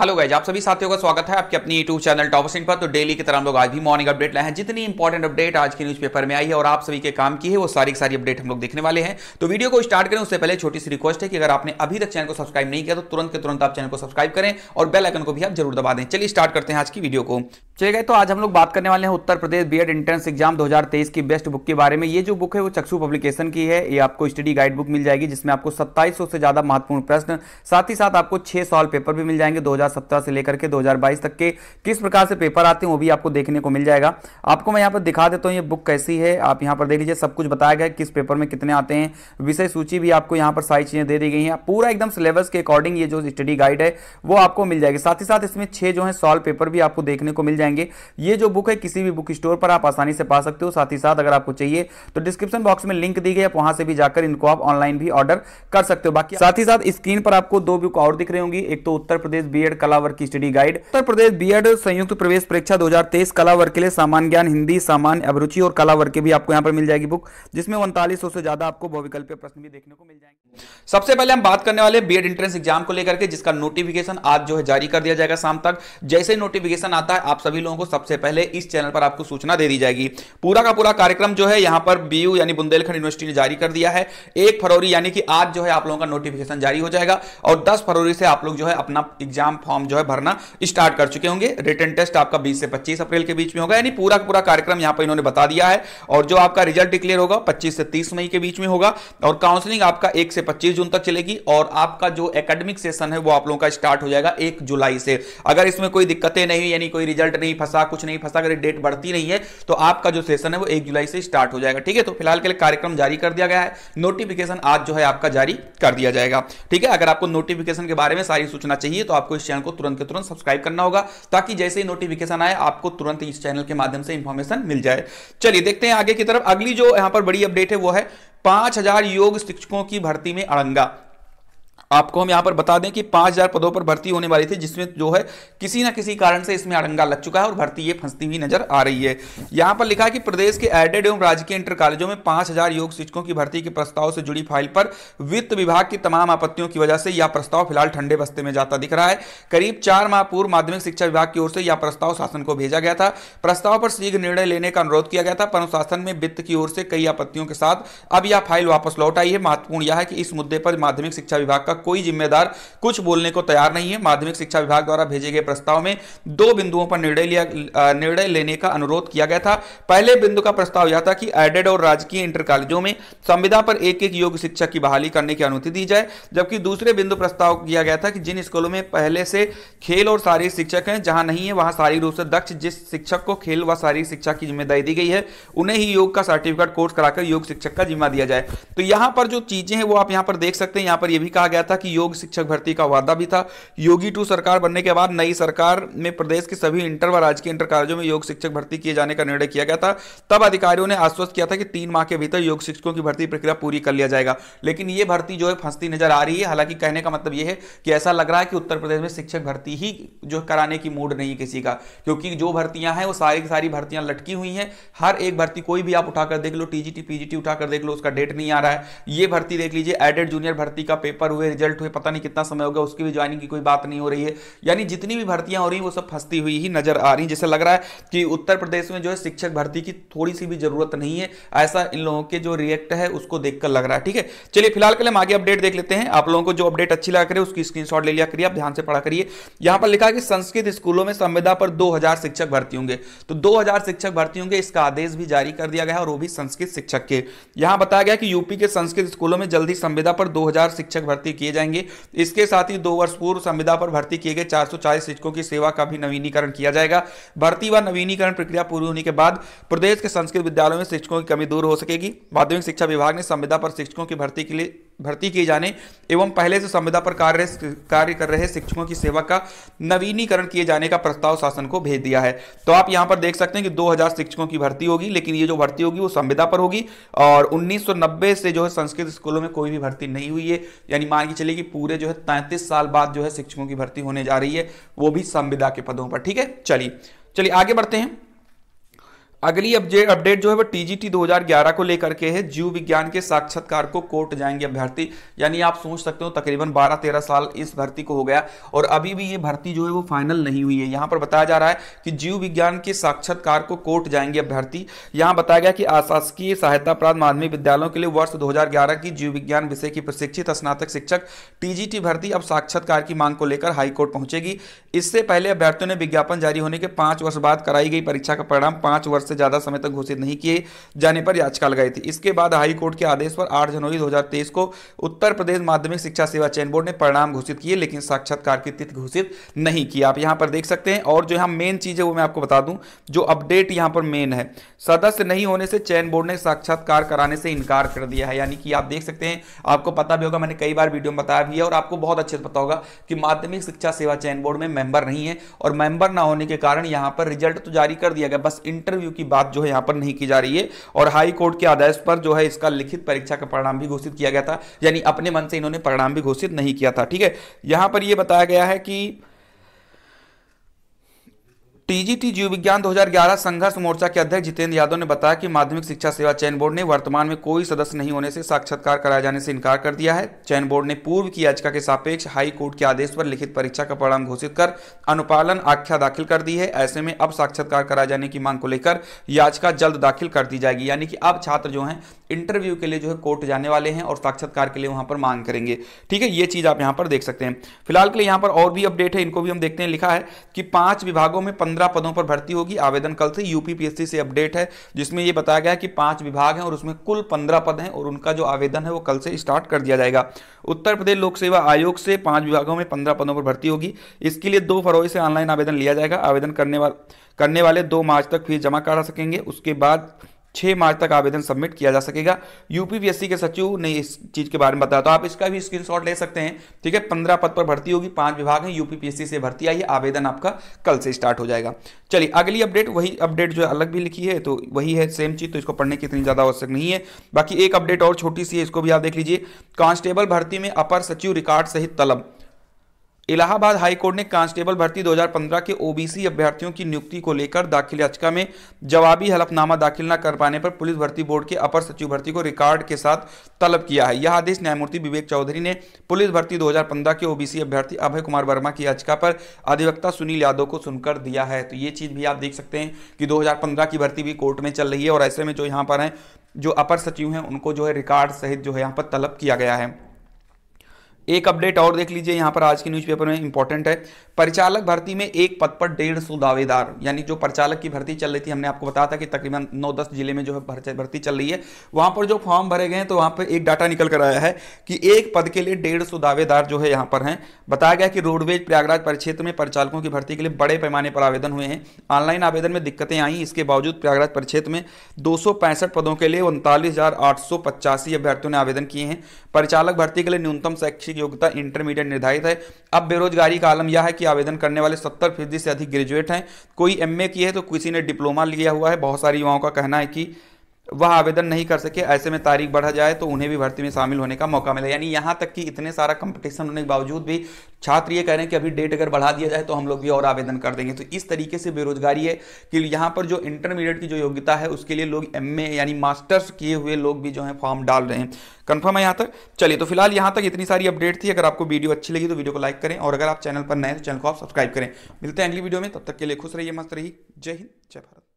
hello guys आप सभी साथियों का स्वागत है आपके अपनी यूट्यूब चैनल टॉप सिंह पर तो डेली की तरह हम लोग आज भी मॉर्निंग अपडेट लाए हैं जितनी इंपॉर्टेंट अपडेट आज के न्यूज़पेपर में आई है और आप सभी के काम की है वो सारी सारी अपडेट हम लोग देखने वाले हैं तो वीडियो को स्टार्ट करें उससे पहले छोटी सी रिक्वेस्ट है कि अगर आपने अभी तक चैनल को सब्सक्राइब नहीं किया तो तुरंत के तुरंत आप चैनल को सब्सक्राइब करें और बेलाइकन को भी आप जरूर दबा दें चलिए स्टार्ट करते हैं आज की वीडियो को चले गए तो आज हम लोग बात करने वाले हैं Uttar Pradesh B entrance exam दो की बेस्ट बुक के बारे में ये जो बुक है वो चक्षु पब्लिकेशन की है ये आपको स्टडी गाइड बुक मिल जाएगी जिसमें आपको सत्ताईस से ज्यादा महत्वपूर्ण प्रश्न साथ ही साथ आपको छह सॉल्व पेपर भी मिल जाएंगे दो 2017 से लेकर के 2022 तक के किस प्रकार से पेपर आते हैं वो भी आपको देखने को मिल जाएगा आपको मैं यहाँ पर दिखा देता हूँ ये बुक कैसी है आप यहाँ पर देख लीजिए सब कुछ बताया गया किस पेपर में कितने आते हैं विषय सूची भी आपको यहाँ पर सारी चीज़ें दे दी गई हैं पूरा एकदम सिलेबस के अकॉर्डिंग ये जो स्टडी गाइड है वो आपको मिल जाएगी साथ ही साथ इसमें छः जो है सॉल्व पेपर भी आपको देखने को मिल जाएंगे ये जो बुक है किसी भी बुक स्टोर पर आप आसानी से पा सकते हो साथ ही साथ अगर आपको चाहिए तो डिस्क्रिप्शन बॉक्स में लिंक दी गई आप वहां से भी जाकर इनको आप ऑनलाइन भी ऑर्डर कर सकते हो बाकी साथ ही साथ स्क्रीन पर आपको दो बुक और दिख रही होंगी एक तो उत्तर प्रदेश बीएड कला वर्ग की study guide Uttar Pradesh BEd संयुक्त प्रवेश परीक्षा 2023 कला वर्ग के लिए सामान्य ज्ञान हिंदी सामान्य अभिरुचि और कला वर्ग के भी आपको यहाँ पर मिल जाएगी बुक जिसमें उनतालीस से ज्यादा आपको बहुविकल्पीय प्रश्न भी देखने को मिल जाएंगे सबसे पहले हम बात करने वाले बीएड एंट्रेंस एग्जाम को लेकर के जिसका नोटिफिकेशन आज जो है जारी कर दिया जाएगा शाम तक जैसे नोटिफिकेशन आता है आप सभी लोगों को सबसे पहले इस चैनल पर आपको सूचना दे दी जाएगी पूरा का पूरा कार्यक्रम जो है यहां पर बीयू यानी बुंदेलखंड यूनिवर्सिटी ने जारी कर दिया है एक फरवरी यानी कि आज जो है आप लोगों का नोटिफिकेशन जारी हो जाएगा और दस फरवरी से आप लोग जो है अपना एग्जाम फॉर्म जो है भरना स्टार्ट कर चुके होंगे रिटर्न टेस्ट आपका 20 से 25 अप्रैल के बीच में होगा यानी पूरा पूरा कार्यक्रम यहां पर इन्होंने बता दिया है और जो आपका रिजल्ट डिक्लेयर होगा 25 से 30 मई के बीच में होगा और काउंसलिंग आपका 1 से 25 जून तक चलेगी और आपका जो एकेडमिक सेशन है वो आप लोगों का स्टार्ट हो जाएगा एक जुलाई से अगर इसमें कोई दिक्कतें नहीं यानी कोई रिजल्ट नहीं फंसा कुछ नहीं फंसा अगर डेट बढ़ती नहीं है तो आपका जो सेशन है वो एक जुलाई से स्टार्ट हो जाएगा ठीक है तो फिलहाल के लिए कार्यक्रम जारी कर दिया गया है नोटिफिकेशन आज जो है आपका जारी कर दिया जाएगा ठीक है अगर आपको नोटिफिकेशन के बारे में सारी सूचना चाहिए तो आपको इस चैनल चैनल को तुरंत के तुरंत सब्सक्राइब करना होगा ताकि जैसे ही नोटिफिकेशन आए आपको तुरंत इस चैनल के माध्यम से इंफॉर्मेशन मिल जाए चलिए देखते हैं आगे की तरफ अगली जो यहां पर बड़ी अपडेट है वो है पांच हजार योग शिक्षकों की भर्ती में अड़ंगा आपको हम यहां पर बता दें कि 5000 पदों पर भर्ती होने वाली थी जिसमें जो है किसी ना किसी कारण से इसमें अड़ंगा लग चुका है और भर्ती ये फंसती हुई नजर आ रही है यहां पर लिखा है कि प्रदेश के एडेड एवं राजकीय इंटर कॉलेजों में 5000 योग शिक्षकों की भर्ती के प्रस्ताव से जुड़ी फाइल पर वित्त विभाग की तमाम आपत्तियों की वजह से यह प्रस्ताव फिलहाल ठंडे बस्ते में जाता दिख रहा है करीब चार माह पूर्व माध्यमिक शिक्षा विभाग की ओर से यह प्रस्ताव शासन को भेजा गया था प्रस्ताव पर शीघ्र निर्णय लेने का अनुरोध किया गया था पर अनुशासन में वित्त की ओर से कई आपत्तियों के साथ अब यह फाइल वापस लौट आई है महत्वपूर्ण यह है कि इस मुद्दे पर माध्यमिक शिक्षा विभाग का कोई जिम्मेदार कुछ बोलने को तैयार नहीं है माध्यमिक शिक्षा विभाग द्वारा भेजे गए प्रस्ताव में दो बिंदुओं पर निर्णय लिया निर्णय लेने का अनुरोध किया गया था पहले बिंदु का प्रस्ताव यह था कि एडेड और राजकीय इंटर कॉलेजों में संविधा पर एक एक योग्य शिक्षक की बहाली करने की अनुमति दी जाए जबकि दूसरे बिंदु प्रस्ताव किया गया था कि जिन स्कूलों में पहले से खेल और शारीरिक शिक्षक हैं जहां नहीं है वहां शारीरिक रूप से दक्ष जिस शिक्षक को खेल व शारीरिक शिक्षा की जिम्मेदारी दी गई है उन्हें ही योग का सर्टिफिकेट कोर्स कराकर योग शिक्षक का जिम्मा दिया जाए तो यहां पर जो चीजें हैं वो आप यहां पर देख सकते हैं यहां पर यह भी कहा गया था कि योग शिक्षक भर्ती का वादा भी था योगी टू सरकार बनने के बाद नई सरकार में प्रदेश के सभी इंटर व राजकीय इंटर कॉलेजों में योग शिक्षक भर्ती किए जाने का निर्णय किया गया था तब अधिकारियों ने आश्वस्त किया था कि तीन माह के भीतर योग शिक्षकों की भर्ती प्रक्रिया पूरी कर लिया जाएगा लेकिन ये भर्ती जो है फंसती नजर आ रही है हालांकि कहने का मतलब यह है कि ऐसा लग रहा है कि उत्तर प्रदेश में शिक्षक भर्ती ही जो कराने की मूड नहीं है किसी का क्योंकि जो भर्तियां हैं वो सारी की सारी भर्तियां लटकी हुई हैं हर एक भर्ती कोई भी आप उठाकर देख लो टीजीटी पीजीटी उठाकर देख लो उसका डेट नहीं आ रहा है ये भर्ती देख लीजिए एडेड जूनियर भर्ती का पेपर हुए रिजल्ट हुए पता नहीं कितना समय हो गया उसकी भी ज्वाइनिंग की कोई बात नहीं हो रही है यानी जितनी भी भर्तियां हो रही हैं वो सब फंसती हुई ही नजर आ रही जैसे लग रहा है कि उत्तर प्रदेश में जो है शिक्षक भर्ती की थोड़ी सी भी जरूरत नहीं है ऐसा इन लोगों के जो रिएक्ट है उसको देखकर लग रहा है ठीक है चलिए फिलहाल के लिए हम आगे अपडेट देख लेते हैं आप लोगों को जो अपडेट अच्छी लगा करिए उसकी स्क्रीनशॉट ले लिया करिए आप ध्यान से पढ़ा करिए यहां पर लिखा कि संस्कृत स्कूलों में संविदा पर 2000 शिक्षक भर्ती होंगे तो 2000 शिक्षक भर्ती होंगे इसका आदेश भी जारी कर दिया गया और वो भी संस्कृत शिक्षक के यहां बताया गया कि यूपी के संस्कृत स्कूलों में जल्दी संविदा पर दो शिक्षक भर्ती किए किए जाएंगे इसके साथ ही दो वर्ष पूर्व संविदा पर भर्ती किए गए चार शिक्षकों की सेवा का भी नवीनीकरण किया जाएगा भर्ती व नवीनीकरण प्रक्रिया पूरी होने के बाद प्रदेश के संस्कृत विद्यालयों में शिक्षकों की कमी दूर हो सकेगी माध्यमिक शिक्षा विभाग ने संविदा पर शिक्षकों की भर्ती के लिए भर्ती किए जाने एवं पहले से संविदा पर कार्य कार्य कर रहे शिक्षकों की सेवा का नवीनीकरण किए जाने का प्रस्ताव शासन को भेज दिया है तो आप यहां पर देख सकते हैं कि 2000 शिक्षकों की भर्ती होगी लेकिन ये जो भर्ती होगी वो संविदा पर होगी और 1990 से जो है संस्कृत स्कूलों में कोई भी भर्ती नहीं हुई है यानी मान के चलिए कि पूरे जो है तैंतीस साल बाद जो है शिक्षकों की भर्ती होने जा रही है वो भी संविदा के पदों पर ठीक है चलिए चलिए आगे बढ़ते हैं अगली अपडेट जो है वो टीजीटी 2011 को लेकर के है जीव विज्ञान के साक्षात्कार को कोर्ट जाएंगे अभ्यर्थी यानी आप सोच सकते हो तकरीबन 12-13 साल इस भर्ती को हो गया और अभी भी ये भर्ती जो है वो फाइनल नहीं हुई है यहाँ पर बताया जा रहा है कि जीव विज्ञान के साक्षात्कार को कोर्ट जाएंगे अभ्यर्थी यहाँ बताया गया कि अशासकीय सहायता प्राप्त माध्यमिक विद्यालयों के लिए वर्ष दो की जीव विज्ञान विषय की प्रशिक्षित स्नातक शिक्षक टीजीटी भर्ती अब साक्षात्कार की मांग को लेकर हाईकोर्ट पहुंचेगी इससे पहले अभ्यर्थियों ने विज्ञापन जारी होने के पांच वर्ष बाद कराई गई परीक्षा का परिणाम पांच वर्ष से ज्यादा समय तक घोषित नहीं किए जाने पर याचिका लगाई थी इसके बाद हाईकोर्ट के आदेश पर आठ जनवरी दो को उत्तर प्रदेश माध्यमिक शिक्षा सेवा चयन बोर्ड ने परिणाम घोषित किए लेकिन साक्षात्कार की तिथि घोषित नहीं की आप यहां पर देख सकते हैं और जो यहां मेन चीज है वो मैं आपको बता दूं जो अपडेट यहां पर मेन है सदस्य नहीं होने से चयन बोर्ड ने साक्षात्कार कराने से इनकार कर दिया है यानी कि आप देख सकते हैं आपको पता भी होगा मैंने कई बार वीडियो में बताया भी है और आपको बहुत अच्छे से पता होगा कि माध्यमिक शिक्षा सेवा चयन बोर्ड में मेंबर नहीं है और मेंबर ना होने के कारण यहां पर रिजल्ट तो जारी कर दिया गया बस इंटरव्यू की बात जो है यहां पर नहीं की जा रही है और हाई कोर्ट के आदेश पर जो है इसका लिखित परीक्षा का परिणाम भी घोषित किया गया था यानी अपने मन से इन्होंने परिणाम भी घोषित नहीं किया था ठीक है यहां पर यह बताया गया है कि टीजीटी जीव विज्ञान 2011 संघर्ष मोर्चा के अध्यक्ष जितेंद्र यादव ने बताया कि माध्यमिक शिक्षा सेवा चयन बोर्ड ने वर्तमान में कोई सदस्य नहीं होने से साक्षात्कार कराए जाने से इनकार कर दिया है चयन बोर्ड ने पूर्व की याचिका के सापेक्ष हाई कोर्ट के आदेश पर लिखित परीक्षा का परिणाम घोषित कर अनुपालन आख्या दाखिल कर दी है ऐसे में अब साक्षात्कार कराए जाने की मांग को लेकर याचिका जल्द दाखिल कर दी जाएगी यानी कि अब छात्र जो है इंटरव्यू के लिए जो है कोर्ट जाने वाले हैं और साक्षात्कार के लिए वहां पर मांग करेंगे ठीक है ये चीज आप यहां पर देख सकते हैं फिलहाल के लिए यहां पर और भी अपडेट है इनको भी हम देखते हैं लिखा है कि पांच विभागों में पंद्रह पदों पर भर्ती होगी आवेदन कल से यूपीपीएससी से अपडेट है जिसमें यह बताया गया कि पांच विभाग हैं और उसमें कुल पंद्रह पद हैं और उनका जो आवेदन है वो कल से स्टार्ट कर दिया जाएगा उत्तर प्रदेश लोक सेवा आयोग से पांच विभागों में पंद्रह पदों पर भर्ती होगी इसके लिए दो फरवरी से ऑनलाइन आवेदन लिया जाएगा आवेदन करने वाले करने वाले दो मार्च तक फीस जमा करा सकेंगे उसके बाद छः मार्च तक आवेदन सबमिट किया जा सकेगा यूपीपीएससी के सचिव ने इस चीज़ के बारे में बताया तो आप इसका भी स्क्रीनशॉट ले सकते हैं ठीक है पंद्रह पद पर भर्ती होगी पांच विभाग हैं यूपीपीएससी से भर्ती आई है आवेदन आपका कल से स्टार्ट हो जाएगा चलिए अगली अपडेट वही अपडेट जो अलग भी लिखी है तो वही है सेम चीज़ तो इसको पढ़ने की इतनी ज़्यादा आवश्यक नहीं है बाकी एक अपडेट और छोटी सी है इसको भी आप देख लीजिए कांस्टेबल भर्ती में अपर सचिव रिकॉर्ड सहित तलब इलाहाबाद हाईकोर्ट ने कांस्टेबल भर्ती 2015 के ओबीसी अभ्यर्थियों की नियुक्ति को लेकर दाखिल याचिका में जवाबी हलफनामा दाखिल न कर पाने पर पुलिस भर्ती बोर्ड के अपर सचिव भर्ती को रिकॉर्ड के साथ तलब किया है यह आदेश न्यायमूर्ति विवेक चौधरी ने पुलिस भर्ती 2015 के ओबीसी अभ्यर्थी अभय कुमार वर्मा की याचिका पर अधिवक्ता सुनील यादव को सुनकर दिया है तो ये चीज़ भी आप देख सकते हैं कि दो की भर्ती भी कोर्ट में चल रही है और ऐसे में जो यहाँ पर है जो अपर सचिव हैं उनको जो है रिकॉर्ड सहित जो है यहाँ पर तलब किया गया है एक अपडेट और देख लीजिए यहां पर आज के न्यूज़पेपर में इंपॉर्टेंट है परिचालक भर्ती में एक पद पर डेढ़ सौ दावेदार यानी जो परिचालक की भर्ती चल रही थी हमने आपको बताया था कि तकरीबन नौ दस जिले में जो है भर्ती चल रही है वहां पर जो फॉर्म भरे गए तो वहां पर एक डाटा निकल कर आया है कि एक पद के लिए डेढ़ सौ दावेदार जो है यहां पर है बताया गया कि रोडवेज प्रयागराज परिक्षेत्र में परिचालकों की भर्ती के लिए बड़े पैमाने पर आवेदन हुए हैं ऑनलाइन आवेदन में दिक्कतें आई इसके बावजूद प्रयागराज परिक्षेत्र में दो पदों के लिए उनतालीस अभ्यर्थियों ने आवेदन किए हैं परिचालक भर्ती के लिए न्यूनतम शैक्षिक योग्यता इंटरमीडिएट निर्धारित है अब बेरोजगारी का आलम यह है कि आवेदन करने वाले सत्तर फीसदी से अधिक ग्रेजुएट हैं कोई एमए की है तो किसी ने डिप्लोमा लिया हुआ है बहुत सारे युवाओं का कहना है कि वह आवेदन नहीं कर सके ऐसे में तारीख बढ़ा जाए तो उन्हें भी भर्ती में शामिल होने का मौका मिला यानी यहाँ तक कि इतने सारा कंपटीशन होने के बावजूद भी छात्र ये कह रहे हैं कि अभी डेट अगर बढ़ा दिया जाए तो हम लोग भी और आवेदन कर देंगे तो इस तरीके से बेरोजगारी है कि यहाँ पर जो इंटरमीडिएट की जो योग्यता है उसके लिए लोग एम यानी मास्टर्स किए हुए लोग भी जो है फॉर्म डाल रहे हैं कन्फर्म है यहाँ तक चलिए तो फिलहाल यहाँ तक इतनी सारी अपडेट थी अगर आपको वीडियो अच्छी लगी तो वीडियो को लाइक करें और अगर आप चैनल पर नए तो चैनल को आप सब्सक्राइब करें मिलते हैं अगली वीडियो में तब तक के लिए खुश रहिए मस्त रहिए जय हिंद जय भारत